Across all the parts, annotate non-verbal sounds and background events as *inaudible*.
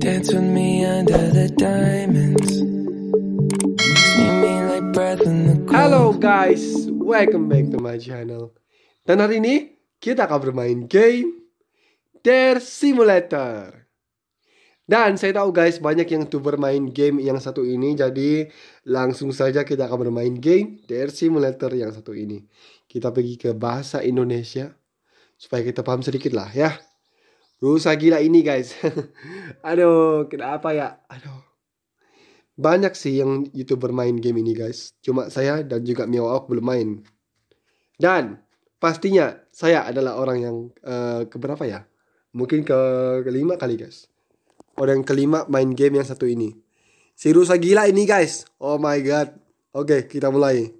Dance with me under the diamonds. Like breath in the cold. Hello guys, welcome back to my channel. Dan hari ini kita akan bermain game Dare Simulator. Dan saya tahu guys banyak yang tuh bermain game yang satu ini Jadi langsung saja kita akan bermain game Dare Simulator yang satu ini Kita pergi ke bahasa Indonesia Supaya kita paham sedikit lah ya Rusak gila ini guys. *laughs* Aduh, kenapa ya? Aduh. Banyak sih yang YouTuber main game ini guys. Cuma saya dan juga Miawaok belum main. Dan pastinya saya adalah orang yang uh, eh, keberapa ya? Mungkin ke kelima kali guys. Orang kelima main game yang satu ini. Si rusak gila ini guys. Oh my god. Oke, okay, kita mulai.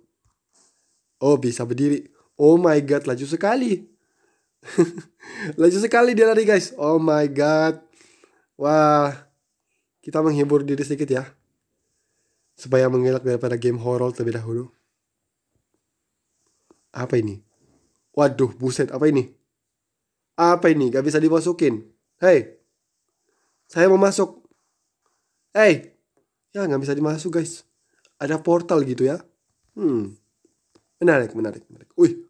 Oh, bisa berdiri. Oh my god, laju sekali. Laju *laughs* sekali dia lari guys. Oh my god. Wah. Kita menghibur diri sedikit ya. Supaya mengelak daripada game horror terlebih dahulu. Apa ini? Waduh, buset. Apa ini? Apa ini? Gak bisa dimasukin. Hei. Saya mau masuk. Hei. Ya, gak bisa dimasuk guys. Ada portal gitu ya. Hmm. Menarik, menarik, menarik. Wih,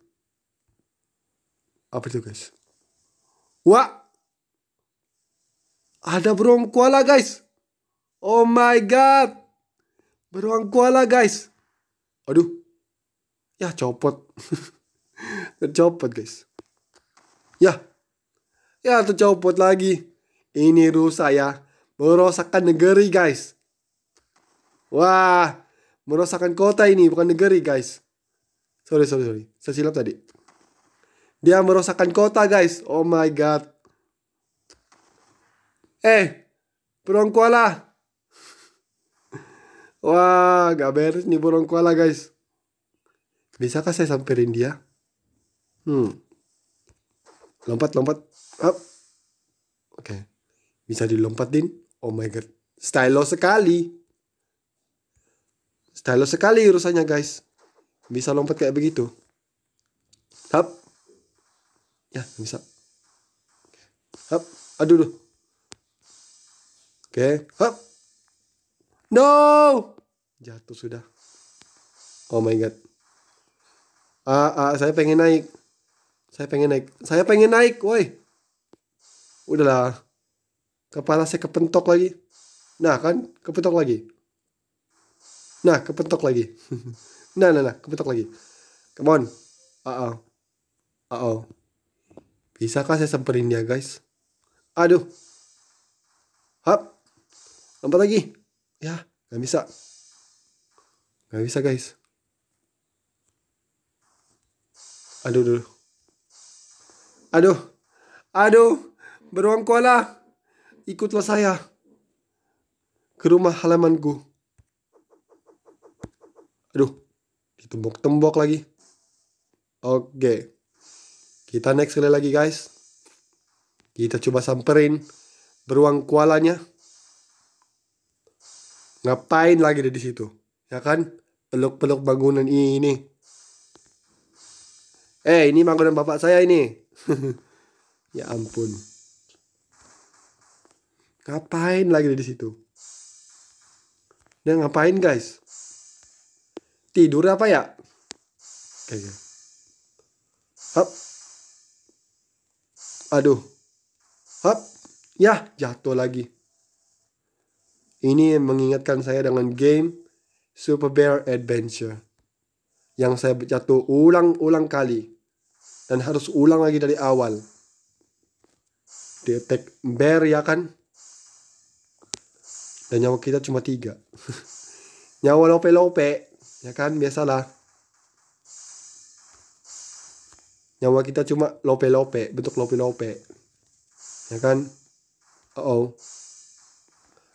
apa itu guys wah ada beruang koala guys oh my god beruang koala guys aduh ya copot *laughs* tercopot guys ya ya tercopot lagi ini rusak ya merosakkan negeri guys wah merosakkan kota ini bukan negeri guys sorry sorry sorry saya silap tadi dia merosakkan kota, guys. Oh my god. Eh, burung koala. *laughs* Wah, gak beres nih burung koala, guys. bisa Bisakah saya samperin dia? Hmm. Lompat, lompat. Up. Oke. Okay. Bisa dilompatin. Oh my god. Stylo sekali. Stylo sekali urusannya, guys. Bisa lompat kayak begitu. Hap. Ya, bisa. hop aduh duh. Oke, okay. hap. No! Jatuh sudah. Oh my god. Ah, ah, saya pengen naik. Saya pengen naik. Saya pengen naik, woi. Udahlah. Kepala saya kepentok lagi. Nah, kan kepentok lagi. Nah, kepentok lagi. *laughs* nah, nah, nah, kepentok lagi. Come on. Uh-oh. Uh-oh. Bisakah saya semperin dia guys? Aduh. Hap. Lompat lagi. Ya, nggak bisa. Nggak bisa guys. Aduh, dulu, Aduh. Aduh. Beruang koala. Ikutlah saya. Ke rumah halamanku. Aduh. ditembok tembok lagi. Oke. Okay. Kita next sekali lagi guys. Kita coba samperin beruang kualanya. Ngapain lagi di situ? Ya kan? Peluk-peluk bangunan ini. Eh, ini bangunan bapak saya ini. *laughs* ya ampun. Ngapain lagi di situ? Dia ngapain guys? Tidur apa ya? Kayaknya. Hop. Aduh. Hap. ya jatuh lagi. Ini mengingatkan saya dengan game Super Bear Adventure yang saya jatuh ulang-ulang kali dan harus ulang lagi dari awal. Detek bear ya kan? Dan nyawa kita cuma tiga. *laughs* nyawa lope-lope, ya kan? Biasalah. nyawa kita cuma lope-lope bentuk lope-lope ya kan uh oh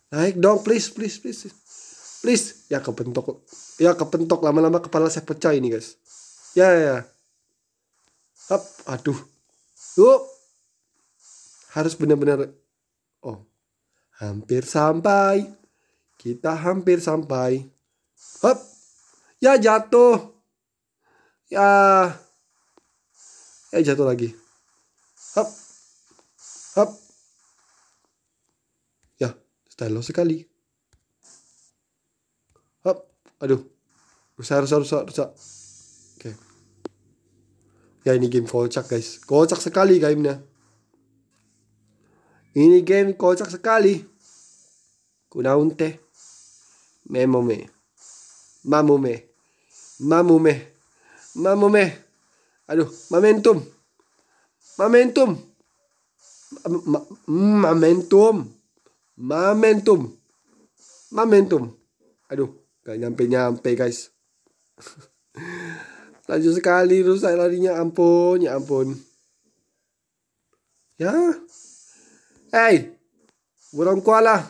naik dong please please please please ya kepentok ya kepentok lama-lama kepala saya pecah ini guys ya ya Up. Ya. aduh yuk harus benar-benar oh hampir sampai kita hampir sampai Up. ya jatuh ya eh jatuh lagi hap hap ya stylo sekali hap aduh rusak rusak rusak rusak oke okay. ya ini game kocak guys kocak sekali gamenya ini game kocak sekali kunaunte memome mamome mamome mamome, mamome. Aduh, momentum. Momentum. Momentum. Momentum. Momentum. Aduh, gak nyampe-nyampe guys. *laughs* Lanjut sekali rusak larinya ya ampun, ya ampun. Ya. Hey, burung kuala.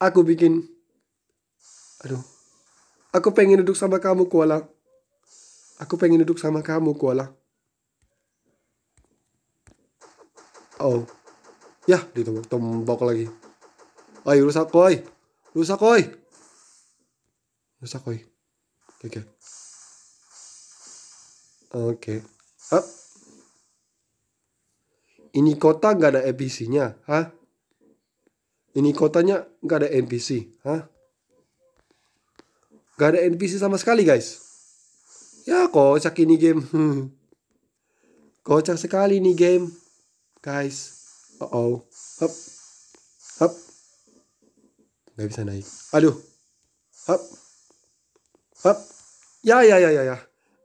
Aku bikin. Aduh. Aku pengen duduk sama kamu kuala. Aku pengen duduk sama kamu, Kuala. Oh. Yah, ditombok lagi. Oi, rusak, koi. Rusak, koi. Rusak, koi. Oke. Okay. Oke. Okay. Up. Ini kota nggak ada NPC-nya, ha? Ini kotanya nggak ada NPC, ha? Gak ada NPC sama sekali guys. Ya kocak ini game. Hmm. *laughs* Kocak sekali nih game. Guys. Uh oh. Hop. Hop. Gak bisa naik. Aduh. Hop. Hop. Ya ya ya ya ya.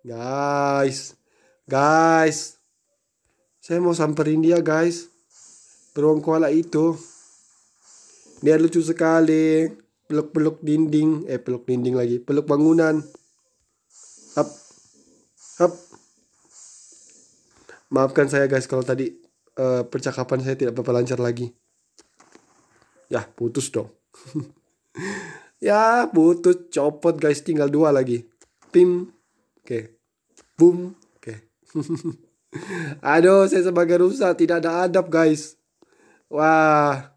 Guys. Guys. Saya mau samperin dia guys. Beruang koala itu. Dia lucu sekali. Peluk-peluk dinding. Eh peluk dinding lagi. Peluk bangunan. Up. Up. Maafkan saya guys kalau tadi uh, percakapan saya tidak berapa lancar lagi. Ya, putus dong. *laughs* ya, putus copot guys, tinggal dua lagi. Tim, Oke. Okay. Boom. Oke. Okay. *laughs* Aduh, saya sebagai rusa tidak ada adab guys. Wah.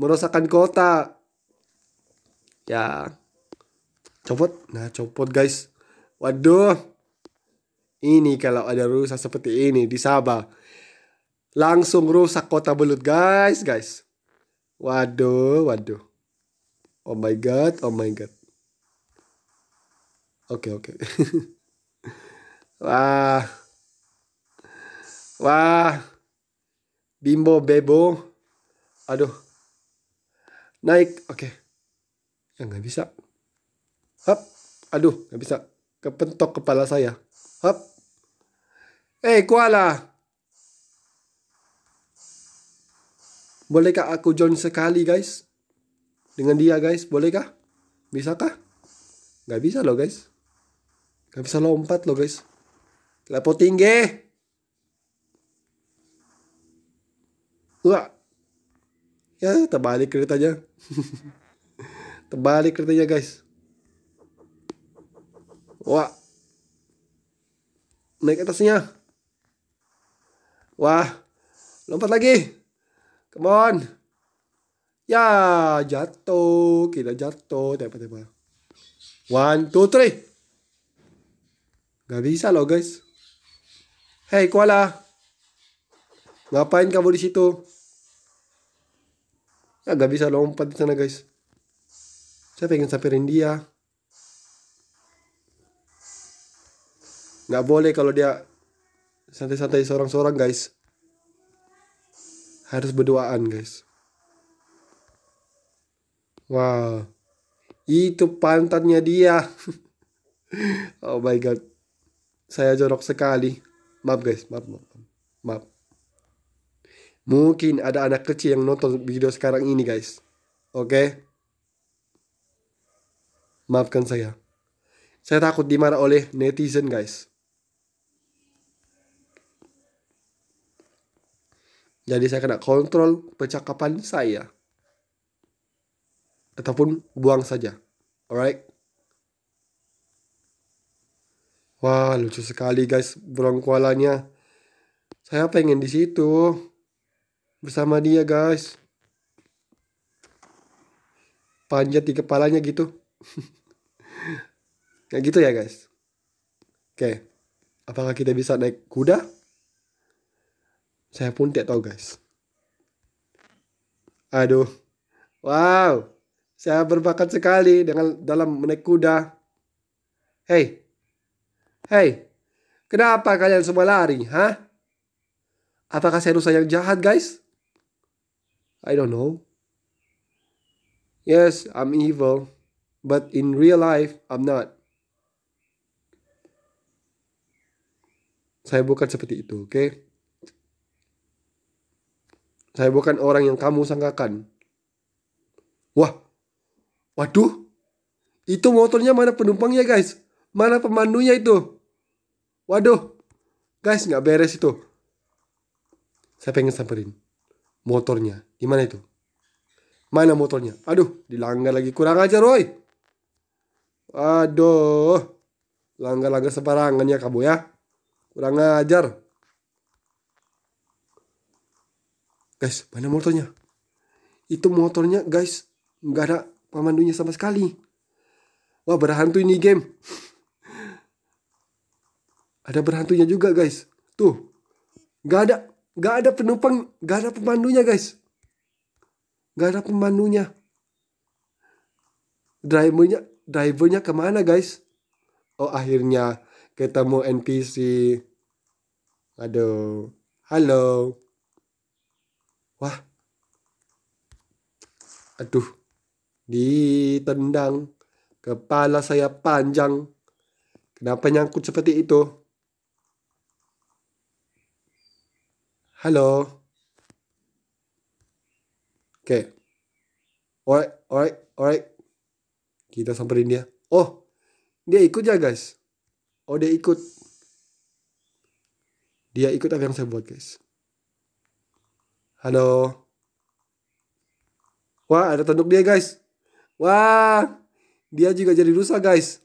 Merosakkan kota. Ya. Copot. Nah, copot guys. Waduh ini kalau ada rusak seperti ini di Sabah. Langsung rusak kota belut guys, guys. Waduh, waduh. Oh my god, oh my god. Oke, okay, oke. Okay. *laughs* Wah. Wah. Bimbo bebo. Aduh. Naik, oke. Okay. Ya nggak bisa. Up, Aduh, nggak bisa. Kepentok kepala saya. Up. Eh, koala. Bolehkah aku join sekali, guys? Dengan dia, guys. Bolehkah? Bisakah? Gak bisa loh, guys. Gak bisa lompat loh, guys. Lepo tinggi. Wah. Ya, terbalik keretanya. *laughs* terbalik keretanya, guys. Wah. Naik atasnya. Wah, lompat lagi. Come on. Ya, jatuh. Kita jatuh. Tepat, tepat. One, two, three. Gak bisa loh guys. Hey koala. Ngapain kamu di situ? Ya, gak bisa lompat di sana guys. Saya pengen sampirin dia. Gak boleh kalau dia santai-santai seorang-seorang guys harus berduaan guys wow itu pantatnya dia *laughs* oh my god saya jorok sekali maaf guys maaf maaf maaf mungkin ada anak kecil yang nonton video sekarang ini guys oke okay? maafkan saya saya takut dimarah oleh netizen guys Jadi saya kena kontrol percakapan saya. Ataupun buang saja. Alright. Wah, lucu sekali guys burung kualanya Saya pengen di situ bersama dia guys. Panjat di kepalanya gitu. *laughs* Kayak gitu ya guys. Oke. Apakah kita bisa naik kuda? Saya pun tidak tahu guys. Aduh. Wow. Saya berbakat sekali dengan dalam menaik kuda. Hei. Hei. Kenapa kalian semua lari, ha? Apakah saya rusa yang jahat, guys? I don't know. Yes, I'm evil, but in real life, I'm not. Saya bukan seperti itu, oke? Okay? Saya bukan orang yang kamu sangkakan. Wah, waduh, itu motornya mana penumpangnya guys? Mana pemandunya itu? Waduh, guys nggak beres itu. Saya pengen samperin motornya. Di mana itu? Mana motornya? Aduh, dilanggar lagi kurang ajar, Roy. Aduh, langgar-langgar sembarangan ya kamu ya. Kurang ajar. guys mana motornya itu motornya guys nggak ada pemandunya sama sekali wah berhantu ini game ada berhantunya juga guys tuh nggak ada nggak ada penumpang nggak ada pemandunya guys nggak ada pemandunya drivernya drivernya kemana guys oh akhirnya ketemu NPC aduh halo wah aduh ditendang kepala saya panjang kenapa nyangkut seperti itu halo oke okay. alright alright alright kita samperin dia oh dia ikut ya guys oh dia ikut dia ikut apa yang saya buat guys Halo. Wah, ada tanduk dia, guys. Wah, dia juga jadi rusak, guys.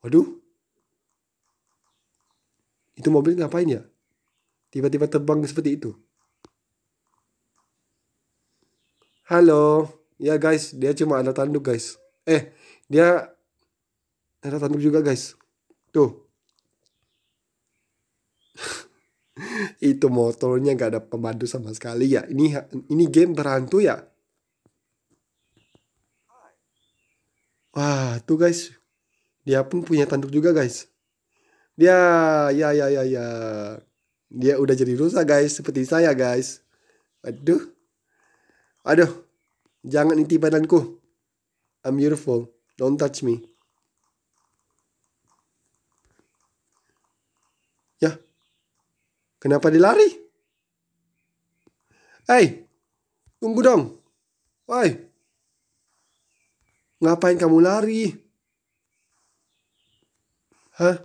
Waduh. Itu mobil ngapain ya? Tiba-tiba terbang seperti itu. Halo. Ya, guys. Dia cuma ada tanduk, guys. Eh, dia ada tanduk juga, guys. Tuh. itu motornya gak ada pemandu sama sekali ya ini ini game berhantu ya wah tuh guys dia pun punya tanduk juga guys dia ya ya ya ya dia udah jadi rusak guys seperti saya guys aduh aduh jangan inti badanku I'm beautiful don't touch me Kenapa dilari? Hei, tunggu dong. Woi, ngapain kamu lari? Hah?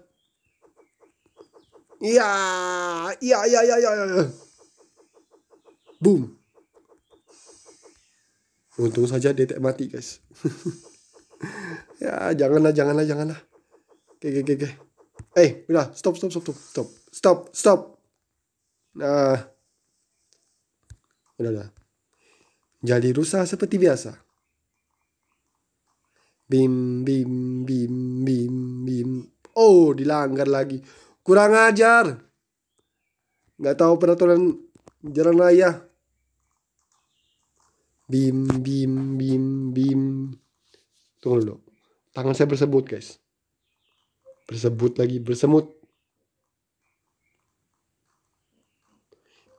Iya, iya, iya, iya, iya. iya. Boom. Untung saja detek mati, guys. *laughs* ya, janganlah, janganlah, janganlah. Oke, oke, oke. Eh, udah, stop, stop, stop, stop, stop, stop. Nah, udah, udahlah. Jadi rusak seperti biasa. Bim, bim, bim, bim, bim. Oh, dilanggar lagi. Kurang ajar. Gak tahu peraturan jalan raya. Bim, bim, bim, bim. Tunggu dulu. Tangan saya bersebut, guys. Bersebut lagi, bersemut.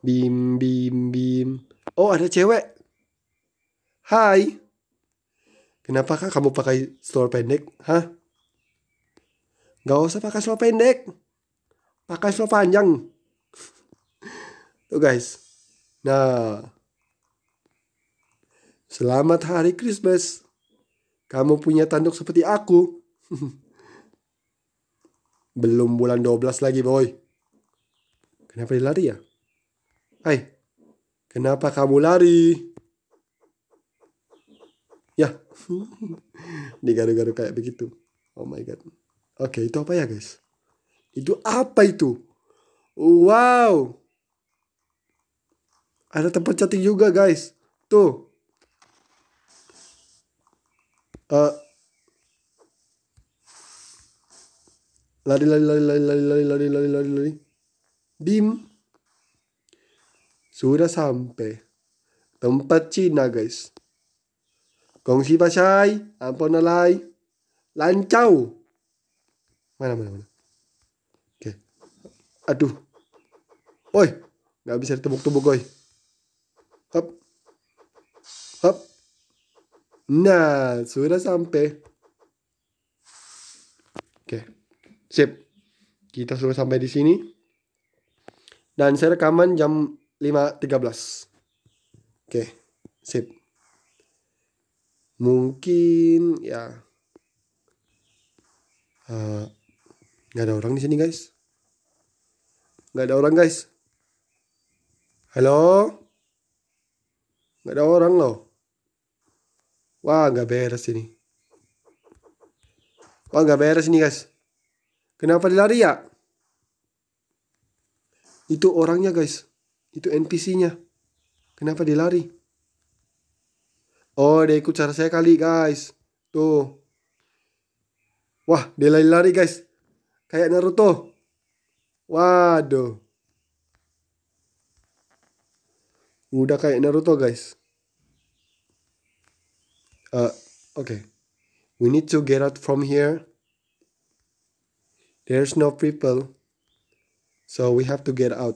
Bim, bim, bim. Oh, ada cewek. Hai. Kenapa kak kamu pakai celana pendek? Hah? Gak usah pakai celana pendek. Pakai celana panjang. Tuh guys. Nah. Selamat hari Christmas. Kamu punya tanduk seperti aku. *laughs* Belum bulan 12 lagi, boy. Kenapa lari ya? Hai, kenapa kamu lari? Ya, *laughs* digaru-garu kayak begitu. Oh my God. Oke, itu apa ya guys? Itu apa itu? Wow. Ada tempat chatting juga guys. Tuh. Uh, lari lari lari lari lari lari lari lari lari. Dim. Sudah sampai. Tempat Cina, guys. Kongsi pasai, ampun alai. Lancau. Mana, mana, mana. Oke. Okay. Aduh. Oi, nggak bisa ditebuk-tebuk, oi. Hop. Hop. Nah, sudah sampai. Oke. Okay. Sip. Kita sudah sampai di sini. Dan saya rekaman jam 5.13 Oke sip Mungkin ya uh, eh, Gak ada orang di sini guys Gak ada orang guys Halo Gak ada orang loh Wah gak beres ini Wah gak beres ini guys Kenapa dilari ya? Itu orangnya guys itu NPC-nya. Kenapa dia lari? Oh, dia ikut cara saya kali, guys. Tuh. Wah, dia lari-lari, guys. Kayak Naruto. Waduh. Udah kayak Naruto, guys. Uh, eh, okay. We need to get out from here. There's no people. So we have to get out.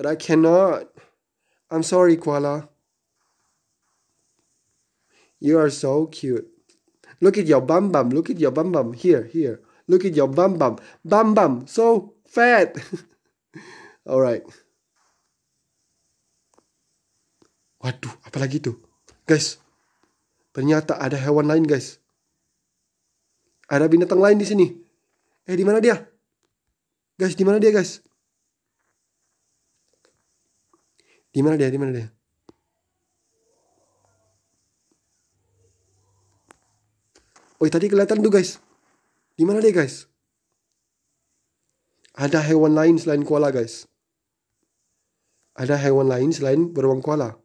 But I cannot. I'm sorry, Koala. You are so cute. Look at your bum bum. Look at your bum bum. Here, here. Look at your bum bum. Bum bum. So fat. *laughs* All right. Waduh, apa lagi tuh? Guys, ternyata ada hewan lain, guys. Ada binatang lain di sini. Eh, di mana dia? Guys, di mana dia, guys? Di mana dia? Di mana dia? Oh, tadi kelihatan tuh guys. Di mana dia guys? Ada hewan lain selain koala guys. Ada hewan lain selain beruang koala.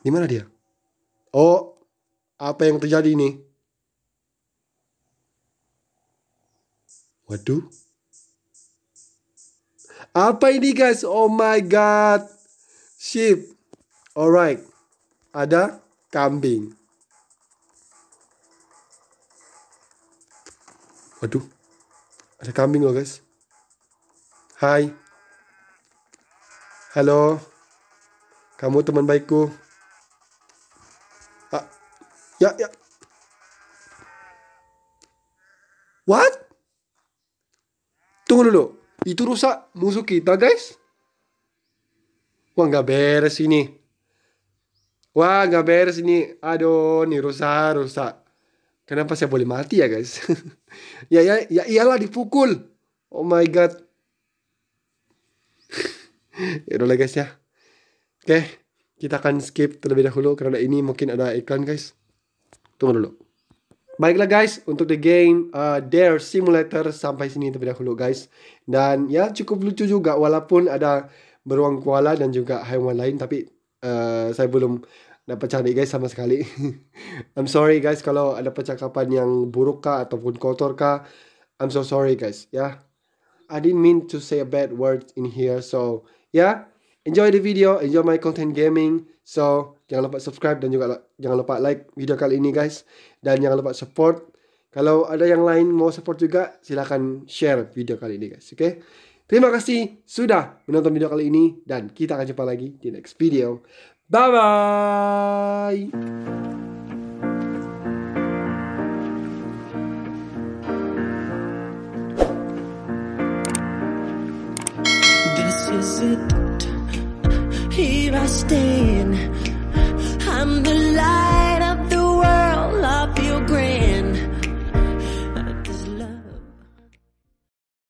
Di mana dia? Oh, apa yang terjadi nih? Waduh. Apa ini guys? Oh my god. Sheep. Alright. Ada kambing. Waduh. Ada kambing loh guys. Hai. Halo. Kamu teman baikku. Ah. Ya, ya. What? Tunggu dulu. Itu rusak musuh kita guys. Wah nggak beres ini. Wah nggak beres ini. Aduh ini rusak rusak. Kenapa saya boleh mati ya guys? *laughs* ya ya ya iyalah dipukul. Oh my god. *laughs* ya udah guys ya. Oke, kita akan skip terlebih dahulu karena ini mungkin ada iklan guys. Tunggu dulu baiklah guys untuk the game uh, Dare Simulator sampai sini terlebih dahulu guys dan ya cukup lucu juga walaupun ada beruang koala dan juga haiwan lain tapi uh, saya belum dapat cari guys sama sekali *laughs* I'm sorry guys kalau ada percakapan yang buruk kah ataupun kotor kah I'm so sorry guys ya yeah? I didn't mean to say a bad word in here so yeah enjoy the video enjoy my content gaming So, jangan lupa subscribe dan juga jangan lupa like video kali ini guys. Dan jangan lupa support. Kalau ada yang lain mau support juga, silahkan share video kali ini guys, oke? Okay? Terima kasih sudah menonton video kali ini. Dan kita akan jumpa lagi di next video. Bye-bye! Here I stand.